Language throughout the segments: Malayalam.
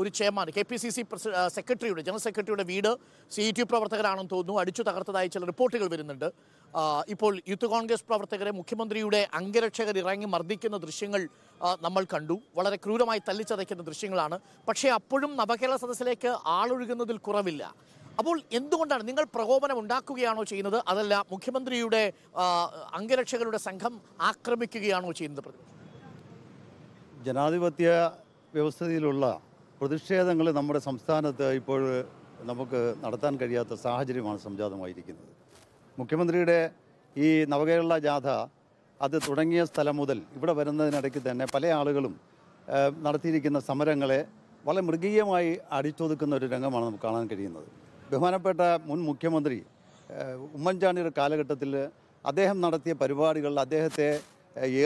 ഒരു chairman K P C C സെക്രട്ടറിയുടെ ജനറൽ സെക്രട്ടറിയുടെ വീട് സി ടി പ്രവർത്തകരാണെന്ന് തോന്നുന്നു അടിച്ചു തകർത്തതായി ചില റിപ്പോർട്ടുകൾ വരുന്നുണ്ട് ഇപ്പോൾ യൂത്ത് കോൺഗ്രസ് പ്രവർത്തകരെ മുഖ്യമന്ത്രിയുടെ അംഗരക്ഷകർ ഇറങ്ങി മർദ്ദിക്കുന്ന ദൃശ്യങ്ങൾ നമ്മൾ കണ്ടു വളരെ ക്രൂരമായി തല്ലിച്ചതയ്ക്കുന്ന ദൃശ്യങ്ങളാണ് പക്ഷേ അപ്പോഴും നവകേരള സദസ്സിലേക്ക് ആളൊഴുകുന്നതിൽ കുറവില്ല അപ്പോൾ എന്തുകൊണ്ടാണ് നിങ്ങൾ പ്രകോപനം ഉണ്ടാക്കുകയാണോ ചെയ്യുന്നത് അതല്ല മുഖ്യമന്ത്രിയുടെ അംഗരക്ഷകരുടെ സംഘം ആക്രമിക്കുകയാണോ ചെയ്യുന്നത് ജനാധിപത്യ വ്യവസ്ഥയിലുള്ള പ്രതിഷേധങ്ങൾ നമ്മുടെ സംസ്ഥാനത്ത് ഇപ്പോൾ നമുക്ക് നടത്താൻ കഴിയാത്ത സാഹചര്യമാണ് സംജാതമായിരിക്കുന്നത് മുഖ്യമന്ത്രിയുടെ ഈ നവകേരള ജാഥ അത് തുടങ്ങിയ സ്ഥലം മുതൽ ഇവിടെ വരുന്നതിനിടയ്ക്ക് തന്നെ പല ആളുകളും നടത്തിയിരിക്കുന്ന സമരങ്ങളെ വളരെ മൃഗീയമായി അടിച്ചൊതുക്കുന്ന ഒരു രംഗമാണ് നമുക്ക് കാണാൻ കഴിയുന്നത് ബഹുമാനപ്പെട്ട മുൻ മുഖ്യമന്ത്രി ഉമ്മൻചാണ്ടിയുടെ കാലഘട്ടത്തിൽ അദ്ദേഹം നടത്തിയ പരിപാടികളിൽ അദ്ദേഹത്തെ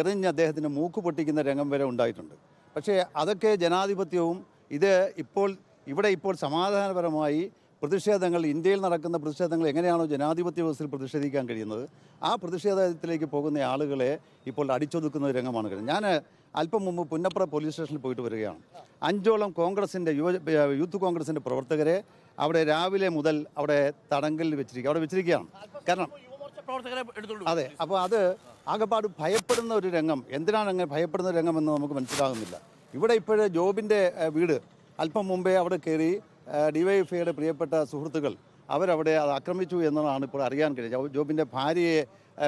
എറിഞ്ഞ് അദ്ദേഹത്തിൻ്റെ മൂക്ക് പൊട്ടിക്കുന്ന രംഗം വരെ ഉണ്ടായിട്ടുണ്ട് പക്ഷേ അതൊക്കെ ജനാധിപത്യവും ഇത് ഇപ്പോൾ ഇവിടെ ഇപ്പോൾ സമാധാനപരമായി പ്രതിഷേധങ്ങൾ ഇന്ത്യയിൽ നടക്കുന്ന പ്രതിഷേധങ്ങൾ എങ്ങനെയാണോ ജനാധിപത്യ വ്യവസ്ഥയിൽ പ്രതിഷേധിക്കാൻ കഴിയുന്നത് ആ പ്രതിഷേധത്തിലേക്ക് പോകുന്ന ആളുകളെ ഇപ്പോൾ അടിച്ചൊതുക്കുന്ന രംഗമാണ് കഴിഞ്ഞത് ഞാൻ അല്പം മുമ്പ് പുന്നപ്ര പോലീസ് സ്റ്റേഷനിൽ പോയിട്ട് വരികയാണ് അഞ്ചോളം കോൺഗ്രസിൻ്റെ യുവ യൂത്ത് കോൺഗ്രസിൻ്റെ പ്രവർത്തകരെ അവിടെ രാവിലെ മുതൽ അവിടെ തടങ്കലിൽ വെച്ചിരിക്കുക അവിടെ വെച്ചിരിക്കുകയാണ് കാരണം അതെ അപ്പോൾ അത് ആകെപ്പാട് ഭയപ്പെടുന്ന ഒരു രംഗം എന്തിനാണ് അങ്ങനെ ഭയപ്പെടുന്ന രംഗമെന്ന് നമുക്ക് മനസ്സിലാകുന്നില്ല ഇവിടെ ഇപ്പോൾ ജോബിൻ്റെ വീട് അല്പം മുമ്പേ അവിടെ കയറി ഡിവൈഎഫ്ഐയുടെ പ്രിയപ്പെട്ട സുഹൃത്തുക്കൾ അവരവിടെ അത് ആക്രമിച്ചു എന്നതാണ് ഇപ്പോൾ അറിയാൻ കഴിയുന്നത് ജോബിൻ്റെ ഭാര്യയെ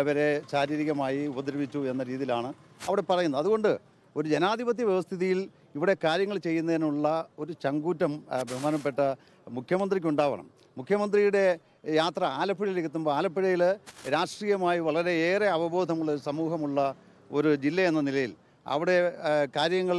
വരെ ശാരീരികമായി ഉപദ്രവിച്ചു എന്ന രീതിയിലാണ് അവിടെ പറയുന്നത് അതുകൊണ്ട് ഒരു ജനാധിപത്യ വ്യവസ്ഥിതിയിൽ ഇവിടെ കാര്യങ്ങൾ ചെയ്യുന്നതിനുള്ള ഒരു ചങ്കൂറ്റം ബഹുമാനപ്പെട്ട മുഖ്യമന്ത്രിക്ക് ഉണ്ടാവണം മുഖ്യമന്ത്രിയുടെ യാത്ര ആലപ്പുഴയിലേക്ക് എത്തുമ്പോൾ ആലപ്പുഴയിൽ രാഷ്ട്രീയമായി വളരെയേറെ അവബോധമുള്ള സമൂഹമുള്ള ഒരു ജില്ല എന്ന നിലയിൽ അവിടെ കാര്യങ്ങൾ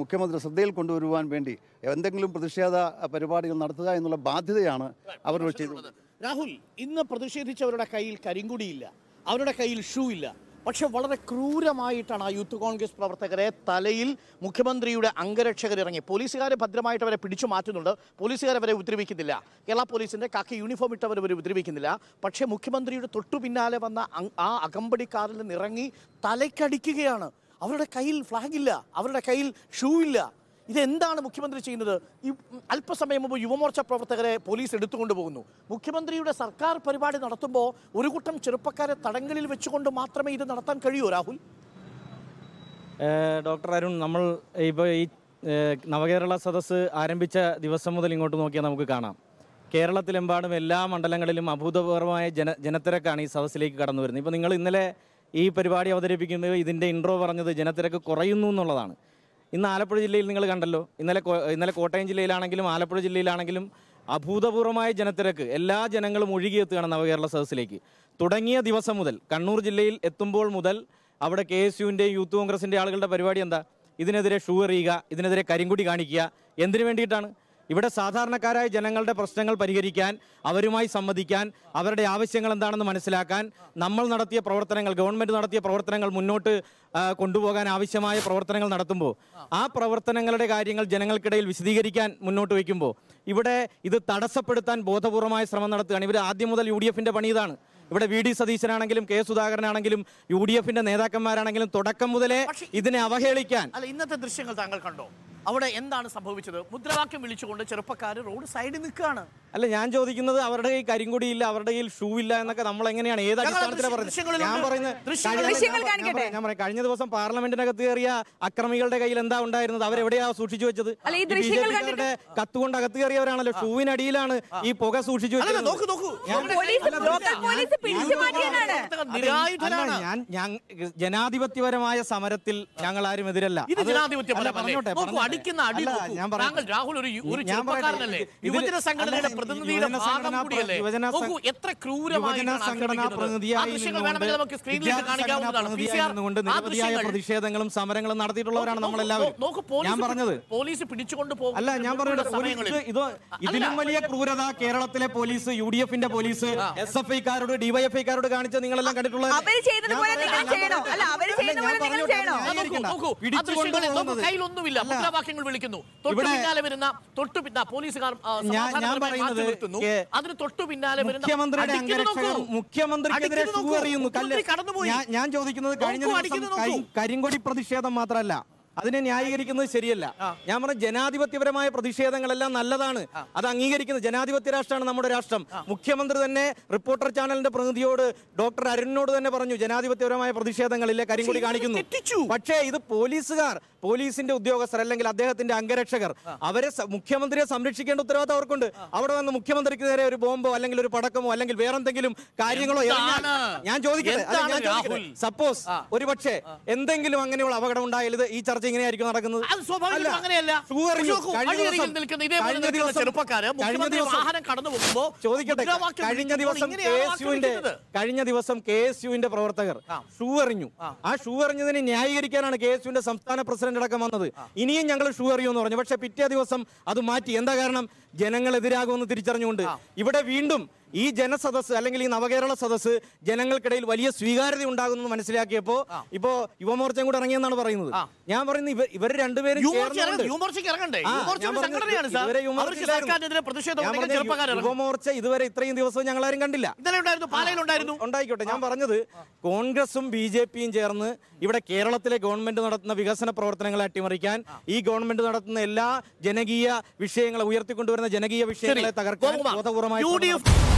മുഖ്യമന്ത്രി ശ്രദ്ധയിൽ കൊണ്ടുവരുവാൻ വേണ്ടി എന്തെങ്കിലും പ്രതിഷേധ പരിപാടികൾ നടത്തുക എന്നുള്ള ബാധ്യതയാണ് അവർ ചെയ്തത് രാഹുൽ ഇന്ന് പ്രതിഷേധിച്ചവരുടെ കയ്യിൽ കരിങ്കുടിയില്ല അവരുടെ കയ്യിൽ ഷൂ ഇല്ല പക്ഷെ വളരെ ക്രൂരമായിട്ടാണ് ആ യൂത്ത് കോൺഗ്രസ് പ്രവർത്തകരെ തലയിൽ മുഖ്യമന്ത്രിയുടെ അംഗരക്ഷകർ ഇറങ്ങി പോലീസുകാർ ഭദ്രമായിട്ട് അവരെ പിടിച്ചു മാറ്റുന്നുണ്ട് പോലീസുകാർ അവരെ ഉദ്രവിക്കുന്നില്ല കേരള പോലീസിന്റെ കാക്കി യൂണിഫോം ഇട്ടവർ അവരെ ഉദ്രവിക്കുന്നില്ല പക്ഷേ മുഖ്യമന്ത്രിയുടെ തൊട്ടു പിന്നാലെ വന്ന ആ അകമ്പടിക്കാറിൽ നിന്ന് ഇറങ്ങി തലയ്ക്കടിക്കുകയാണ് അവരുടെ കയ്യിൽ ഫ്ലാഗ് ഇല്ല അവരുടെ കയ്യിൽ ഷൂ ഇല്ല ഇതെന്താണ് മുഖ്യമന്ത്രി ചെയ്യുന്നത് ഈ അല്പസമയം മുമ്പ് യുവമോർച്ച പ്രവർത്തകരെ പോലീസ് എടുത്തുകൊണ്ട് പോകുന്നു മുഖ്യമന്ത്രിയുടെ സർക്കാർ പരിപാടി നടത്തുമ്പോൾ ഒരു കൂട്ടം ചെറുപ്പക്കാരെ തടങ്കലിൽ വെച്ചുകൊണ്ട് മാത്രമേ ഇത് നടത്താൻ കഴിയൂ രാഹുൽ ഡോക്ടർ അരുൺ നമ്മൾ ഇപ്പോൾ ഈ നവകേരള സദസ്സ് ആരംഭിച്ച ദിവസം മുതൽ ഇങ്ങോട്ട് നോക്കിയാൽ നമുക്ക് കാണാം കേരളത്തിലെമ്പാടും എല്ലാ മണ്ഡലങ്ങളിലും അഭൂതപൂർവമായ ജന ജനത്തിരക്കാണ് ഈ സദസ്സിലേക്ക് കടന്നു വരുന്നത് ഇപ്പോൾ നിങ്ങൾ ഇന്നലെ ഈ പരിപാടി അവതരിപ്പിക്കുന്നത് ഇതിൻ്റെ ഇൻട്രോ പറഞ്ഞത് ജനത്തിരക്ക് കുറയുന്നു എന്നുള്ളതാണ് ഇന്ന് ആലപ്പുഴ ജില്ലയിൽ നിങ്ങൾ കണ്ടല്ലോ ഇന്നലെ ഇന്നലെ കോട്ടയം ജില്ലയിലാണെങ്കിലും ആലപ്പുഴ ജില്ലയിലാണെങ്കിലും അഭൂതപൂർവമായ ജനത്തിരക്ക് എല്ലാ ജനങ്ങളും ഒഴുകിയെത്തുകയാണ് നവകേരള സദസ്സിലേക്ക് തുടങ്ങിയ ദിവസം മുതൽ കണ്ണൂർ ജില്ലയിൽ എത്തുമ്പോൾ മുതൽ അവിടെ കെ എസ് യുവിൻ്റെയും യൂത്ത് കോൺഗ്രസിൻ്റെ ആളുകളുടെ പരിപാടി എന്താ ഇതിനെതിരെ ഷൂ എറിയുക ഇതിനെതിരെ കരിങ്കുടി കാണിക്കുക എന്തിനു വേണ്ടിയിട്ടാണ് ഇവിടെ സാധാരണക്കാരായ ജനങ്ങളുടെ പ്രശ്നങ്ങൾ പരിഹരിക്കാൻ അവരുമായി സംവദിക്കാൻ അവരുടെ ആവശ്യങ്ങൾ എന്താണെന്ന് മനസ്സിലാക്കാൻ നമ്മൾ നടത്തിയ പ്രവർത്തനങ്ങൾ ഗവൺമെൻറ് നടത്തിയ പ്രവർത്തനങ്ങൾ മുന്നോട്ട് കൊണ്ടുപോകാൻ ആവശ്യമായ പ്രവർത്തനങ്ങൾ നടത്തുമ്പോൾ ആ പ്രവർത്തനങ്ങളുടെ കാര്യങ്ങൾ ജനങ്ങൾക്കിടയിൽ വിശദീകരിക്കാൻ മുന്നോട്ട് വയ്ക്കുമ്പോൾ ഇവിടെ ഇത് തടസ്സപ്പെടുത്താൻ ബോധപൂർവമായ ശ്രമം നടത്തുകയാണ് ഇവർ ആദ്യം മുതൽ യു ഡി എഫിൻ്റെ പണി ഇതാണ് ഇവിടെ വി ഡി സതീശനാണെങ്കിലും കെ സുധാകരനാണെങ്കിലും യു ഡി എഫിന്റെ നേതാക്കന്മാരാണെങ്കിലും തുടക്കം മുതലേ ഇതിനെ അവഹേളിക്കാൻ ഇന്നത്തെ ദൃശ്യങ്ങൾ താങ്കൾ കണ്ടോ അവിടെ എന്താണ് സംഭവിച്ചത് മുദ്രാവാക്യം വിളിച്ചുകൊണ്ട് ചെറുപ്പക്കാർ റോഡ് സൈഡിൽ നിൽക്കുകയാണ് അല്ല ഞാൻ ചോദിക്കുന്നത് അവരുടെ കയ്യിൽ കരിങ്കുടി ഇല്ല അവരുടെ കയ്യിൽ ഷൂ ഇല്ല എന്നൊക്കെ നമ്മൾ എങ്ങനെയാണ് ഏത് ഞാൻ പറയുന്നത് ഞാൻ കഴിഞ്ഞ ദിവസം പാർലമെന്റിനകത്ത് കയറിയ അക്രമികളുടെ കയ്യിൽ എന്താ ഉണ്ടായിരുന്നത് അവരെവിടെയാ സൂക്ഷിച്ചു വെച്ചത് ബിജെപിക്കാരുടെ കത്തുകൊണ്ട് അകത്ത് കയറിയവരാണല്ലോ ഷൂവിനടിയിലാണ് ഈ പുക സൂക്ഷിച്ചു ഞാൻ ഞാൻ ജനാധിപത്യപരമായ സമരത്തിൽ ഞങ്ങൾ ആരും എതിരല്ല പറഞ്ഞോട്ടെ അടിക്കുന്ന അടി താങ്കൾ രാഹുൽ ഒരു ഒരു ചെറുപ്പക്കാരനല്ലേ യുവജന സംഘടനയുടെ പ്രതിനിധിയുടെ ഭാഗം കൂടിയല്ലേ നോക്കൂ എത്ര ക്രൂരമായി നമുക്ക് സ്ക്രീനിലേക്ക് കാണിക്കാവുന്നതാണ് പ്രതിഷേധങ്ങളും സമരങ്ങളും നടത്തിയിട്ടുള്ളവരാണ് നമ്മൾ എല്ലാവരും ഞാൻ പറഞ്ഞത് പോലീസ് പിടിച്ചുകൊണ്ട് പോകും അല്ല ഞാൻ പറഞ്ഞത് ഇത് ഇതിലും വലിയ ക്രൂരത കേരളത്തിലെ പോലീസ് യു ഡി എഫിന്റെ പോലീസ് എസ് എഫ് ഐക്കാരോട് ഡിവൈഎഫ്ഐക്കാരോട് കാണിച്ച നിങ്ങളെല്ലാം കണ്ടിട്ടുള്ളത് പിടിച്ചുകൊണ്ട് പോകുന്നത് കയ്യിലൊന്നുമില്ല ആവശ്യങ്ങൾ വിളിക്കുന്നു തൊട്ടു പിന്നാലെ വരുന്ന തൊട്ടു പിന്നാ പോലീസുകാർ അതിന് തൊട്ടു പിന്നാലെ മുഖ്യമന്ത്രിയുടെ മുഖ്യമന്ത്രിക്കെതിരെ ഞാൻ ചോദിക്കുന്നത് കഴിഞ്ഞ കരിങ്കൊടി പ്രതിഷേധം മാത്രമല്ല അതിനെ ന്യായീകരിക്കുന്നത് ശരിയല്ല ഞാൻ പറഞ്ഞ ജനാധിപത്യപരമായ പ്രതിഷേധങ്ങളെല്ലാം നല്ലതാണ് അത് അംഗീകരിക്കുന്നത് ജനാധിപത്യ രാഷ്ട്രമാണ് നമ്മുടെ രാഷ്ട്രം മുഖ്യമന്ത്രി തന്നെ റിപ്പോർട്ടർ ചാനലിന്റെ പ്രതിനിധിയോട് ഡോക്ടർ അരുണിനോട് തന്നെ പറഞ്ഞു ജനാധിപത്യപരമായ പ്രതിഷേധങ്ങളില്ലേ കരിങ്കൊടി കാണിക്കുന്നു പക്ഷേ ഇത് പോലീസുകാർ പോലീസിന്റെ ഉദ്യോഗസ്ഥർ അല്ലെങ്കിൽ അദ്ദേഹത്തിന്റെ അംഗരക്ഷകർ അവരെ മുഖ്യമന്ത്രിയെ സംരക്ഷിക്കേണ്ട ഉത്തരവാദിത്വം അവർക്കുണ്ട് അവിടെ വന്ന് മുഖ്യമന്ത്രിക്ക് നേരെ ഒരു ബോംബോ അല്ലെങ്കിൽ ഒരു പടക്കമോ അല്ലെങ്കിൽ വേറെന്തെങ്കിലും കാര്യങ്ങളോ ഞാൻ ചോദിക്കട്ടെ സപ്പോസ് ഒരു പക്ഷേ എന്തെങ്കിലും അങ്ങനെയുള്ള അപകടം ഉണ്ടായാലും ഈ ചർച്ച ഇങ്ങനെയായിരിക്കും നടക്കുന്നത് കഴിഞ്ഞ ദിവസം കെ എസ് യുവിന്റെ കഴിഞ്ഞ ദിവസം കെ എസ് യുവിന്റെ പ്രവർത്തകർ ഷൂ എറിഞ്ഞു ആ ഷൂ എറിഞ്ഞതിനെ ന്യായീകരിക്കാനാണ് കെ എസ് യുവിന്റെ സംസ്ഥാന പ്രസിഡന്റ് പ്രസിഡന്റ് അടക്കം വന്നത് ഇനിയും ഞങ്ങൾ ഷൂ എന്ന് പറഞ്ഞു പക്ഷേ പിറ്റേ ദിവസം അത് മാറ്റി എന്താ കാരണം ജനങ്ങൾ എതിരാകുമെന്ന് തിരിച്ചറിഞ്ഞുകൊണ്ട് ഇവിടെ വീണ്ടും ഈ ജനസദസ് അല്ലെങ്കിൽ ഈ നവകേരള സദസ് ജനങ്ങൾക്കിടയിൽ വലിയ സ്വീകാര്യത ഉണ്ടാകുന്നു മനസ്സിലാക്കിയപ്പോ ഇപ്പോ യുവമോർച്ചയും കൂടെ ഇറങ്ങിയെന്നാണ് പറയുന്നത് ഞാൻ പറയുന്നത് ഇവർ രണ്ടുപേരും യുവമോർച്ച ഇതുവരെ ഇത്രയും ദിവസവും ഞങ്ങൾ ആരും കണ്ടില്ല ഉണ്ടായിക്കോട്ടെ ഞാൻ പറഞ്ഞത് കോൺഗ്രസും ബി ജെ പിയും ചേർന്ന് ഇവിടെ കേരളത്തിലെ ഗവൺമെന്റ് നടത്തുന്ന വികസന പ്രവർത്തനങ്ങളെ അട്ടിമറിക്കാൻ ഈ ഗവൺമെന്റ് നടത്തുന്ന എല്ലാ ജനകീയ വിഷയങ്ങളെ ഉയർത്തിക്കൊണ്ടുവരുന്ന ജനകീയ വിഷയങ്ങളെ തകർക്കാൻ ബോധപൂർവമായി